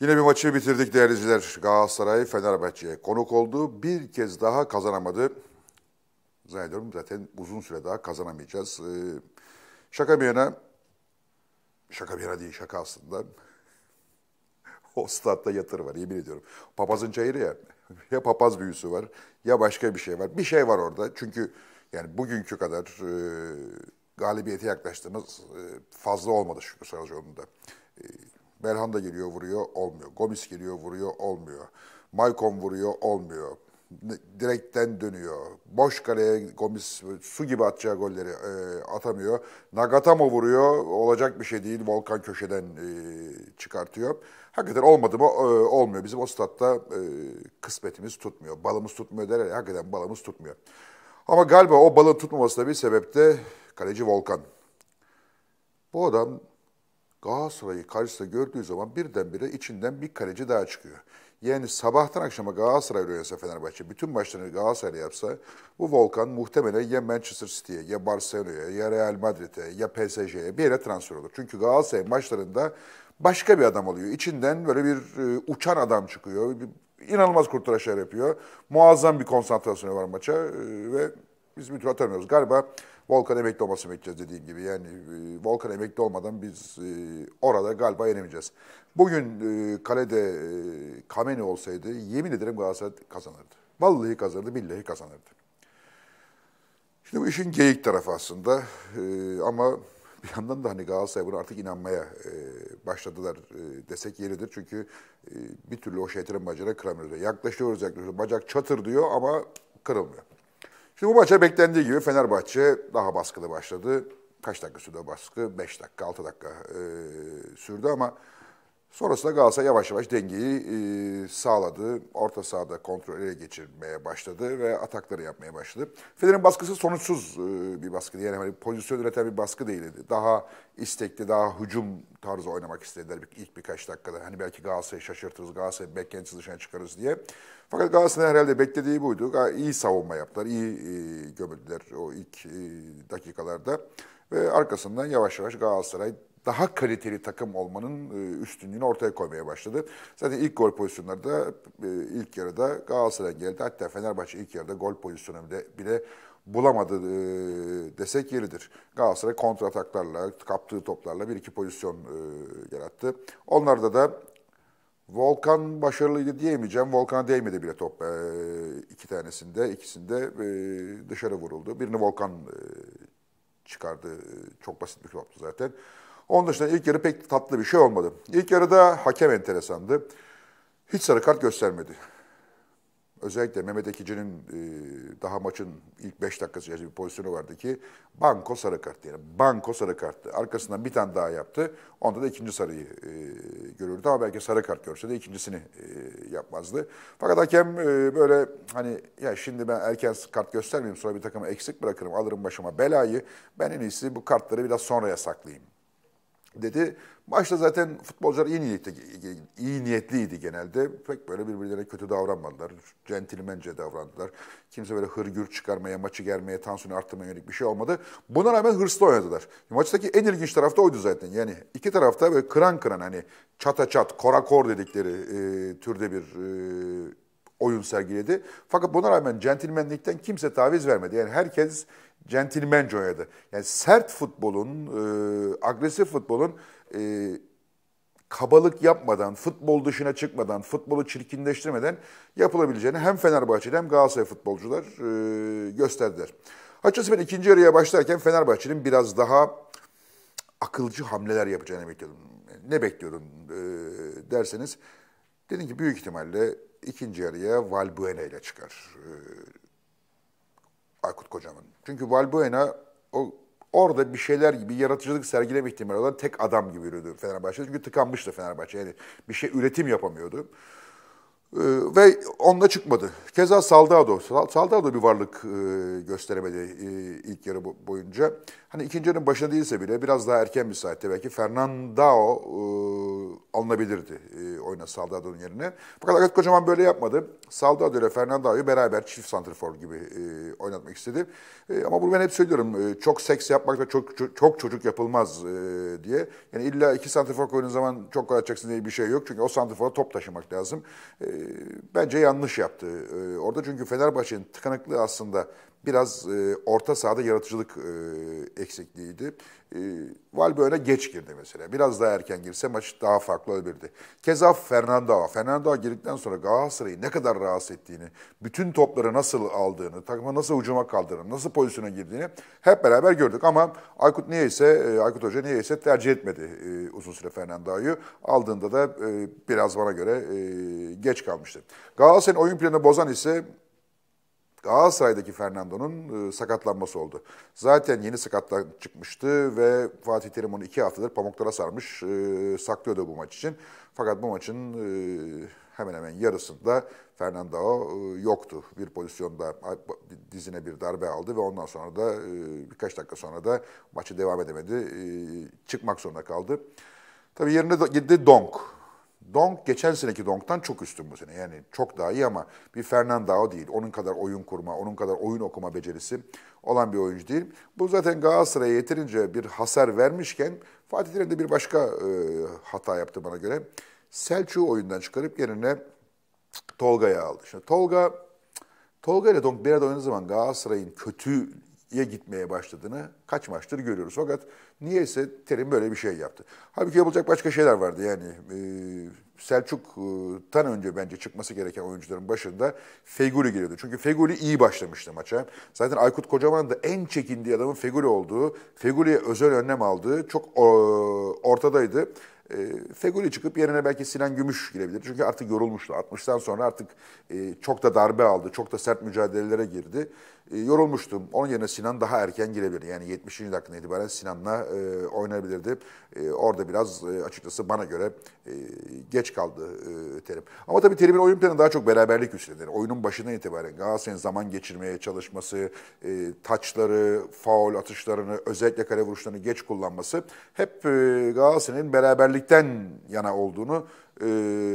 Yine bir maçı bitirdik değerli izleyiciler. Galatasaray Fenerbahçe'ye konuk oldu. Bir kez daha kazanamadı. Zannediyorum zaten uzun süre daha kazanamayacağız. Ee, şaka bir yana, şaka bir yana değil şaka aslında. o statta yatır var yemin ediyorum. Papazın çayırı ya. Ya papaz büyüsü var ya başka bir şey var. Bir şey var orada çünkü yani bugünkü kadar e, galibiyete yaklaştığımız e, fazla olmadı Şükrü Saracoğlu'nda. E, Belhanda geliyor vuruyor olmuyor. Gomis geliyor vuruyor olmuyor. Maykon vuruyor olmuyor. Direkten dönüyor. Boş kaleye Gomis su gibi atacağı golleri e, atamıyor. mı vuruyor. Olacak bir şey değil. Volkan köşeden e, çıkartıyor. Hakikaten olmadı mı e, olmuyor. Bizim o statta e, kısmetimiz tutmuyor. Balımız tutmuyor derler. Ya, hakikaten balımız tutmuyor. Ama galiba o balın tutmaması bir sebep de kaleci Volkan. Bu adam Galatasaray'ı karşısında gördüğü zaman birdenbire içinden bir kaleci daha çıkıyor. Yani sabahtan akşama Galatasaray oynuyorsa Fenerbahçe, bütün maçlarını Galatasaray yapsa bu Volkan muhtemelen ya Manchester City'ye, ya Barcelona'ya, ya Real Madrid'e, ya PSG'ye bir yere transfer olur. Çünkü Galatasaray maçlarında başka bir adam oluyor. İçinden böyle bir e, uçan adam çıkıyor. İnanılmaz kurtarışlar yapıyor. Muazzam bir konsantrasyonu var maça e, ve biz bir tur atamıyoruz. Galiba Volkan emekli olması bekleyeceğiz dediğim gibi. Yani e, Volkan emekli olmadan biz e, orada galiba yenemeyeceğiz. Bugün e, kalede Kameni olsaydı yemin ederim Galatasaray kazanırdı. Vallahi kazanırdı, billahi kazanırdı. Şimdi bu işin geyik tarafı aslında. ama bir yandan da hani Galatasaray buna artık inanmaya başladılar desek yeridir. Çünkü bir türlü o şeytanın bacağına kıramıyoruz. Yaklaşıyoruz yaklaşıyoruz. Bacak çatır diyor ama kırılmıyor. Şimdi bu maça beklendiği gibi Fenerbahçe daha baskılı başladı. Kaç dakika sürdü baskı? 5 dakika, 6 dakika e, sürdü ama Sonrasında Galatasaray yavaş yavaş dengeyi e, sağladı. Orta sahada ele geçirmeye başladı ve atakları yapmaya başladı. Fener'in baskısı sonuçsuz e, bir baskıydı Yani hani pozisyon üreten bir baskı değildi. Daha istekli, daha hücum tarzı oynamak istediler ilk birkaç dakikada. Hani belki Galatasaray'ı şaşırtırız, Galatasaray'ı beklentisi dışına çıkarız diye. Fakat Galatasaray herhalde beklediği buydu. İyi savunma yaptılar, iyi e, gömüldüler o ilk e, dakikalarda. Ve arkasından yavaş yavaş Galatasaray daha kaliteli takım olmanın e, üstünlüğünü ortaya koymaya başladı. Zaten ilk gol pozisyonları da e, ilk yarıda Galatasaray'a geldi. Hatta Fenerbahçe ilk yarıda gol pozisyonu bile, bile bulamadı e, desek yeridir. Galatasaray ataklarla, kaptığı toplarla bir iki pozisyon e, yarattı. Onlarda da Volkan başarılıydı diyemeyeceğim. Volkan'a değmedi bile top. E, iki tanesinde, ikisinde e, dışarı vuruldu. Birini Volkan e, çıkardı. Çok basit bir toptu zaten. Onun dışında ilk yarı pek tatlı bir şey olmadı. İlk yarıda hakem enteresandı. Hiç sarı kart göstermedi. Özellikle Mehmet Ekici'nin e, daha maçın ilk 5 dakikası bir pozisyonu vardı ki banko sarı kart yani banko sarı karttı. Arkasından bir tane daha yaptı. Onda da ikinci sarıyı e, görürdü ama belki sarı kart görse de ikincisini e, yapmazdı. Fakat hakem böyle hani ya şimdi ben erken kart göstermeyeyim sonra bir takımı eksik bırakırım alırım başıma belayı. Ben en iyisi bu kartları biraz sonraya saklayayım dedi. Başta zaten futbolcular iyi niyetli, iyi niyetliydi genelde. Pek böyle birbirlerine kötü davranmadılar. Centilmence davrandılar. Kimse böyle hırgür çıkarmaya, maçı germeye, tansiyonu arttırmaya yönelik bir şey olmadı. Buna rağmen hırslı oynadılar. Maçtaki en ilginç taraf da oydu zaten. Yani iki tarafta böyle kıran kıran hani çata çat, korakor dedikleri e, türde bir e, oyun sergiledi. Fakat buna rağmen centilmenlikten kimse taviz vermedi. Yani herkes centilmence oynadı. Yani sert futbolun, e, agresif futbolun e, kabalık yapmadan, futbol dışına çıkmadan, futbolu çirkinleştirmeden yapılabileceğini hem Fenerbahçe'de hem Galatasaray futbolcular e, gösterdiler. Açıkçası ben ikinci yarıya başlarken Fenerbahçe'nin biraz daha akılcı hamleler yapacağını bekliyordum. Ne bekliyordum e, derseniz, dedim ki büyük ihtimalle ikinci yarıya Valbuena ile çıkar. E, Aykut Kocaman. Çünkü Valbuena o orada bir şeyler gibi yaratıcılık sergileme ihtimali olan tek adam gibi yürüdü Fenerbahçe. Çünkü tıkanmıştı Fenerbahçe. Yani bir şey üretim yapamıyordu. Ee, ve onunla çıkmadı. Keza Saldado. Saldado bir varlık e, gösteremedi e, ilk yarı boyunca. Hani ikinci yarının başında değilse bile biraz daha erken bir saatte belki Fernandao e, alınabilirdi oyuna Saldado'nun yerine. Fakat Agat Kocaman böyle yapmadı. Saldado ile Fernandao'yu beraber çift santrfor gibi oynatmak istedi. Ama bunu ben hep söylüyorum. Çok seks yapmakta çok çok çocuk yapılmaz diye. Yani illa iki santrfor koyduğun zaman çok gol diye bir şey yok. Çünkü o santrfora top taşımak lazım bence yanlış yaptı e, orada. Çünkü Fenerbahçe'nin tıkanıklığı aslında biraz e, orta sahada yaratıcılık e, eksikliğiydi. E, Valbuena geç girdi mesela. Biraz daha erken girse maç daha farklı olabilirdi. Keza Fernando. Fernando girdikten sonra Galatasaray'ı ne kadar rahatsız ettiğini, bütün topları nasıl aldığını, takıma nasıl ucuma kaldırdığını, nasıl pozisyona girdiğini hep beraber gördük. Ama Aykut niyeyse, e, Aykut Hoca niyeyse tercih etmedi e, uzun süre Fernando'yu. Aldığında da e, biraz bana göre e, geç kalmıştı. Galatasaray'ın oyun planını bozan ise Galatasaray'daki Fernando'nun e, sakatlanması oldu. Zaten yeni sakatlan çıkmıştı ve Fatih Terim onu iki haftadır pamuklara sarmış, e, saklıyordu bu maç için. Fakat bu maçın e, hemen hemen yarısında Fernando yoktu. Bir pozisyonda dizine bir darbe aldı ve ondan sonra da birkaç dakika sonra da maçı devam edemedi. Çıkmak zorunda kaldı. Tabii yerine gitti Donk. Donk geçen seneki Donk'tan çok üstün bu sene. Yani çok daha iyi ama bir Fernandao değil. Onun kadar oyun kurma, onun kadar oyun okuma becerisi olan bir oyuncu değil. Bu zaten Galatasaray'a yeterince bir hasar vermişken Fatih Terim de bir başka e, hata yaptı bana göre. Selçuk'u oyundan çıkarıp yerine Tolga'ya aldı. Şimdi Tolga Tolga ile Donk bir arada oynadığı zaman Galatasaray'ın kötüye gitmeye başladığını kaç maçtır görüyoruz. Fakat Niyeyse Terim böyle bir şey yaptı. Halbuki yapılacak başka şeyler vardı yani. E, Selçuk'tan önce bence çıkması gereken oyuncuların başında Feguli geliyordu. Çünkü Feguli iyi başlamıştı maça. Zaten Aykut Kocaman da en çekindiği adamın Feguli olduğu, Feguli'ye özel önlem aldığı çok e, ortadaydı. E, Feguli çıkıp yerine belki Sinan Gümüş girebilir. Çünkü artık yorulmuştu. 60'tan sonra artık e, çok da darbe aldı. Çok da sert mücadelelere girdi. E, yorulmuştum. Onun yerine Sinan daha erken girebilir. Yani 70. dakikadan itibaren Sinan'la e, oynayabilirdi. E, orada biraz açıkçası bana göre geç kaldı Terim. Ama tabii Terim'in oyun planı daha çok beraberlik üstlenir. Oyunun başından itibaren Galatasaray'ın zaman geçirmeye çalışması, taçları, faul atışlarını, özellikle kare vuruşlarını geç kullanması hep e, Galatasaray'ın beraberlik beraberlikten yana olduğunu e,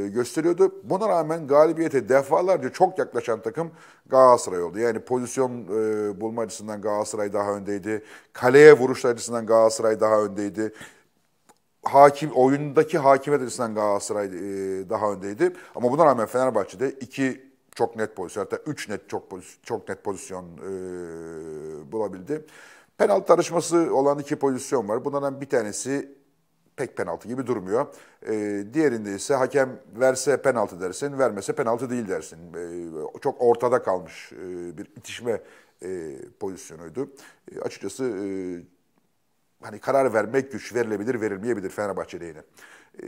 gösteriyordu. Buna rağmen galibiyete defalarca çok yaklaşan takım Galatasaray oldu. Yani pozisyon e, bulma açısından Galatasaray daha öndeydi. Kaleye vuruşlar açısından Galatasaray daha öndeydi hakim oyundaki hakimiyet açısından Galatasaray e, daha öndeydi. Ama buna rağmen Fenerbahçe'de iki çok net pozisyon hatta üç net çok çok net pozisyon e, bulabildi. Penaltı tartışması olan iki pozisyon var. Bunlardan bir tanesi pek penaltı gibi durmuyor. E, diğerinde ise hakem verse penaltı dersin, vermese penaltı değil dersin. E, çok ortada kalmış e, bir itişme e, pozisyonuydu. E, açıkçası e, hani karar vermek güç verilebilir, verilmeyebilir Fenerbahçe lehine. E,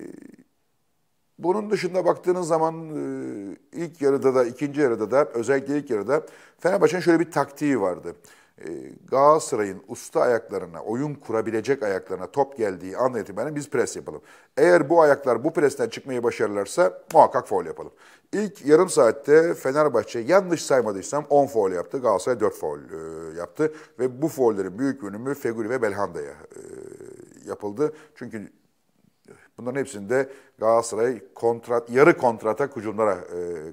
bunun dışında baktığınız zaman e, ilk yarıda da ikinci yarıda da özellikle ilk yarıda Fenerbahçe'nin şöyle bir taktiği vardı. E, Galatasaray'ın usta ayaklarına, oyun kurabilecek ayaklarına top geldiği andan itibaren biz pres yapalım. Eğer bu ayaklar bu presten çıkmayı başarırlarsa muhakkak foul yapalım. İlk yarım saatte Fenerbahçe yanlış saymadıysam 10 foul yaptı. Galatasaray 4 foul e, yaptı. Ve bu foullerin büyük bölümü Feguri ve Belhanda'ya e, yapıldı. Çünkü bunların hepsinde Galatasaray kontrat, yarı kontrata hücumlara e,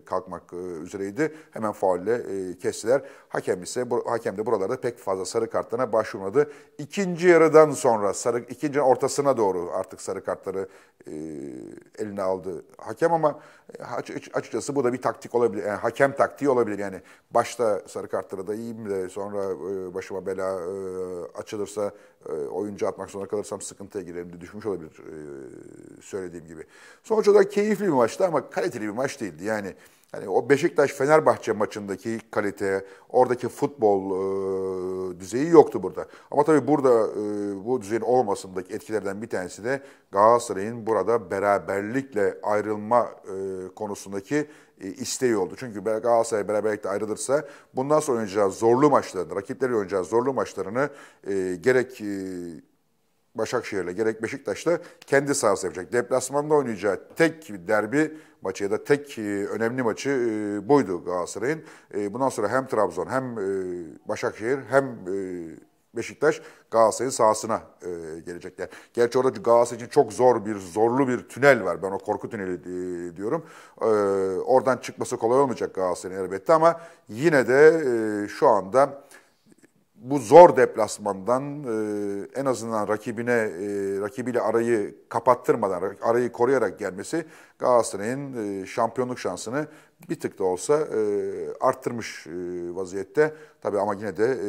kalkmak e, üzereydi. Hemen faulle e, kestiler. Hakem ise bu, hakem de buralarda pek fazla sarı kartlarına başvurmadı. İkinci yarıdan sonra sarı ikinci ortasına doğru artık sarı kartları e, eline aldı hakem ama e, açıkçası bu da bir taktik olabilir. Yani hakem taktiği olabilir. Yani başta sarı kartları da iyiyim de sonra e, başıma bela e, açılırsa e, oyuncu atmak zorunda kalırsam sıkıntıya girerim diye düşmüş olabilir e, söylediğim gibi. Sonuç olarak keyifli bir maçtı ama kaliteli bir maç değildi. Yani hani o Beşiktaş-Fenerbahçe maçındaki kalite, oradaki futbol e, düzeyi yoktu burada. Ama tabii burada e, bu düzeyin olmasındaki etkilerden bir tanesi de Galatasaray'ın burada beraberlikle ayrılma e, konusundaki e, isteği oldu. Çünkü Galatasaray beraberlikle ayrılırsa bundan sonra oynayacağı zorlu maçlarını, rakipleri oynayacağı zorlu maçlarını e, gerek e, Başakşehir'le gerek Beşiktaş'la kendi sahası yapacak. Deplasmanda oynayacağı tek derbi maçı ya da tek e, önemli maçı e, buydu Galatasaray'ın. E, bundan sonra hem Trabzon hem Başakşehir hem Beşiktaş Galatasaray'ın sahasına e, gelecekler. Gerçi orada Galatasaray için çok zor bir zorlu bir tünel var. Ben o korku tüneli e, diyorum. E, oradan çıkması kolay olmayacak Galatasaray'ın elbette ama yine de e, şu anda bu zor deplasmandan e, en azından rakibine e, rakibiyle arayı kapattırmadan arayı koruyarak gelmesi Galatasaray'ın e, şampiyonluk şansını bir tık da olsa e, arttırmış e, vaziyette. Tabii ama yine de e,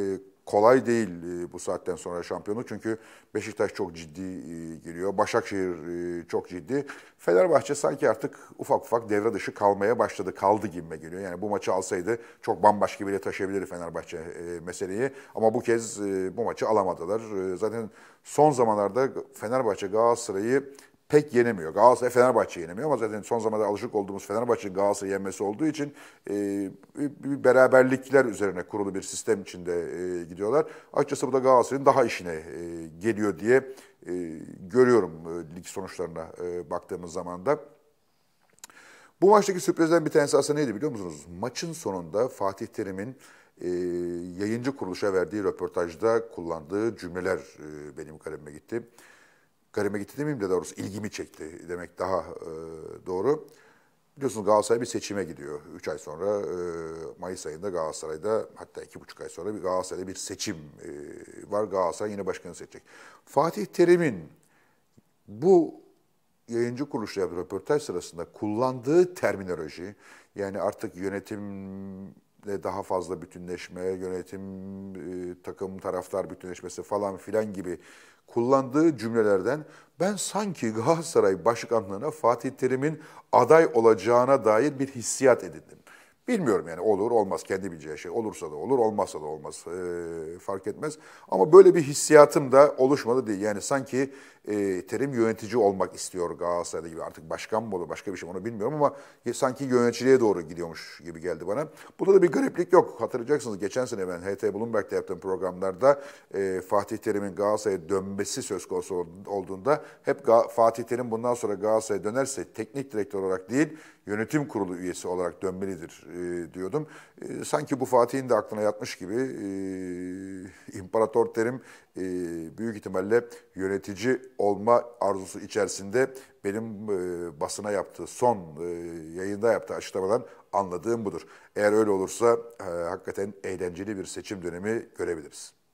kolay değil e, bu saatten sonra şampiyonu Çünkü Beşiktaş çok ciddi e, giriyor Başakşehir e, çok ciddi. Fenerbahçe sanki artık ufak ufak devre dışı kalmaya başladı. Kaldı gibi geliyor. Yani bu maçı alsaydı çok bambaşka bile taşıyabilir Fenerbahçe meseleyi. Ama bu kez bu maçı alamadılar. Zaten son zamanlarda Fenerbahçe Galatasaray'ı pek yenemiyor. Galatasaray Fenerbahçe yenemiyor ama zaten son zamanlarda alışık olduğumuz Fenerbahçe Galatasaray yenmesi olduğu için e, bir beraberlikler üzerine kurulu bir sistem içinde e, gidiyorlar. Açıkçası bu da Galatasaray'ın daha işine e, geliyor diye e, görüyorum e, lig sonuçlarına e, baktığımız zaman da. Bu maçtaki sürprizden bir tanesi aslında neydi biliyor musunuz? Maçın sonunda Fatih Terim'in e, yayıncı kuruluşa verdiği röportajda kullandığı cümleler e, benim kalemime gitti garime gitti demeyeyim de doğrusu ilgimi çekti demek daha e, doğru. Biliyorsunuz Galatasaray bir seçime gidiyor. üç ay sonra e, Mayıs ayında Galatasaray'da hatta iki buçuk ay sonra bir Galatasaray'da bir seçim e, var. Galatasaray yine başkanı seçecek. Fatih Terim'in bu yayıncı kuruluşla röportaj sırasında kullandığı terminoloji yani artık yönetim devletle daha fazla bütünleşme, yönetim, e, takım, taraftar bütünleşmesi falan filan gibi kullandığı cümlelerden ben sanki Galatasaray Başkanlığı'na Fatih Terim'in aday olacağına dair bir hissiyat edindim. Bilmiyorum yani olur olmaz kendi bileceği şey. Olursa da olur olmazsa da olmaz e, fark etmez. Ama böyle bir hissiyatım da oluşmadı değil. Yani sanki e, terim yönetici olmak istiyor Galatasaray'da gibi. Artık başkan mı olur başka bir şey onu bilmiyorum ama sanki yöneticiliğe doğru gidiyormuş gibi geldi bana. burada da bir gariplik yok. Hatırlayacaksınız geçen sene ben HT Bloomberg'de yaptığım programlarda e, Fatih Terim'in Galatasaray'a dönmesi söz konusu olduğunda hep Ga- Fatih Terim bundan sonra Galatasaray'a dönerse teknik direktör olarak değil yönetim kurulu üyesi olarak dönmelidir e, e, diyordum. E, sanki bu Fatih'in de aklına yatmış gibi e, İmparator Terim e, büyük ihtimalle yönetici olma arzusu içerisinde benim basına yaptığı son yayında yaptığı açıklamadan anladığım budur. Eğer öyle olursa hakikaten eğlenceli bir seçim dönemi görebiliriz.